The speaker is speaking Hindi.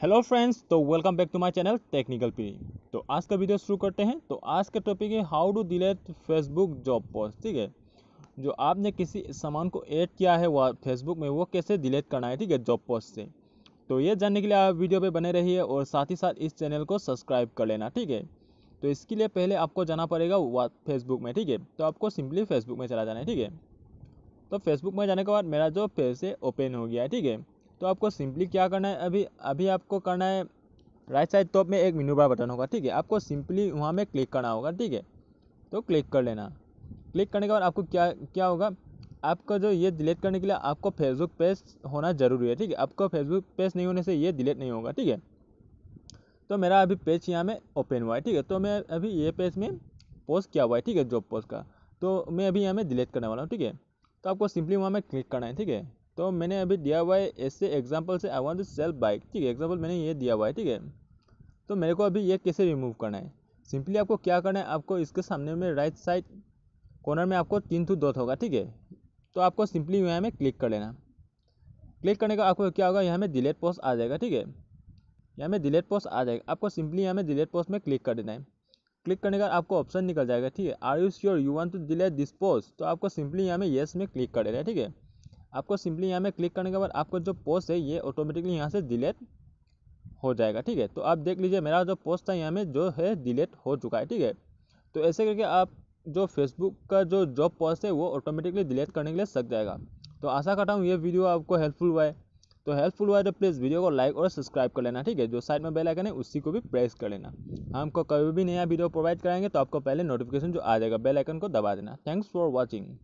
हेलो फ्रेंड्स तो welcome back to my channel technical P तो आज का वीडियो शुरू करते हैं तो आज का टॉपिक है how to delete Facebook job post ठीक है जो आपने किसी सामान को ऐड किया है वह फेसबुक में वो कैसे डिलीट करना है ठीक है जॉब पोस्ट से तो ये जानने के लिए आप वीडियो पे बने रहिए और साथ ही साथ इस चैनल को सब्सक्राइब कर लेना ठीक है तो इसके लिए पहले आपको जाना पड़ेगा फेसबुक में ठीक है तो आपको सिंपली फेसबुक में चला जाना है ठीक है तो फेसबुक में जाने के बाद मेरा जो पेज है ओपन हो गया है ठीक है तो आपको सिंपली क्या करना है अभी अभी आपको करना है राइट साइड टॉप में एक मेन्यू बार बटन होगा ठीक है आपको सिंपली वहाँ में क्लिक करना होगा ठीक है तो क्लिक कर लेना क्लिक करने के बाद आपको क्या क्या होगा आपका जो ये डिलीट करने के लिए आपको फेसबुक पेज होना ज़रूरी है ठीक है आपको फेसबुक पेज नहीं होने से ये डिलीट नहीं होगा ठीक है तो मेरा अभी पेज यहाँ में ओपन हुआ है ठीक है तो मैं अभी ये पेज में पोस्ट किया हुआ है ठीक है जॉब पोस्ट का तो मैं अभी यहाँ में डिलीट करने वाला हूँ ठीक है तो आपको सिंपली वहाँ में क्लिक करना है ठीक है तो मैंने अभी दिया हुआ है ऐसे एग्जाम्पल से I want to sell bike ठीक है एग्जाम्पल मैंने ये दिया हुआ है ठीक है तो मेरे को अभी ये कैसे रिमूव करना है सिंपली आपको क्या करना है आपको इसके सामने में राइट साइड कॉर्नर में आपको तीन टू दो होगा ठीक है तो आपको सिंपली यहाँ में क्लिक कर लेना क्लिक करने का आपको क्या होगा यहाँ में डिलेट पोस्ट आ जाएगा ठीक है यहाँ में डिलेट पोस्ट आ जाएगा आपको सिंपली यहाँ में डिलेट पोस्ट में क्लिक कर देना है क्लिक करने का आपको ऑप्शन निकल जाएगा ठीक है are you sure you want to delete this post तो आपको सिंपली यहाँ में येस में क्लिक कर देना है ठीक है आपको सिंपली यहाँ में क्लिक करने के बाद आपको जो पोस्ट है ये ऑटोमेटिकली यहाँ से डिलेट हो जाएगा ठीक है तो आप देख लीजिए मेरा जो पोस्ट था यहाँ में जो है डिलेट हो चुका है ठीक है तो ऐसे करके आप जो फेसबुक का जो जॉब पोस्ट है वो ऑटोमेटिकली डिलीट करने के लिए सक जाएगा तो आशा करता हूँ ये वीडियो आपको हेल्पफुल हुआ है तो हेल्पफुल हुआ है तो प्लीज़ वीडियो को लाइक और सब्सक्राइब कर लेना ठीक है जो साइड में बेल आइकन है उसी को भी प्रेस कर लेना हमको कभी भी नया वीडियो प्रोवाइड कराएंगे तो आपको पहले नोटिफिकेशन जो आ जाएगा बेल आइकन को दबा देना थैंक्स फॉर वॉचिंग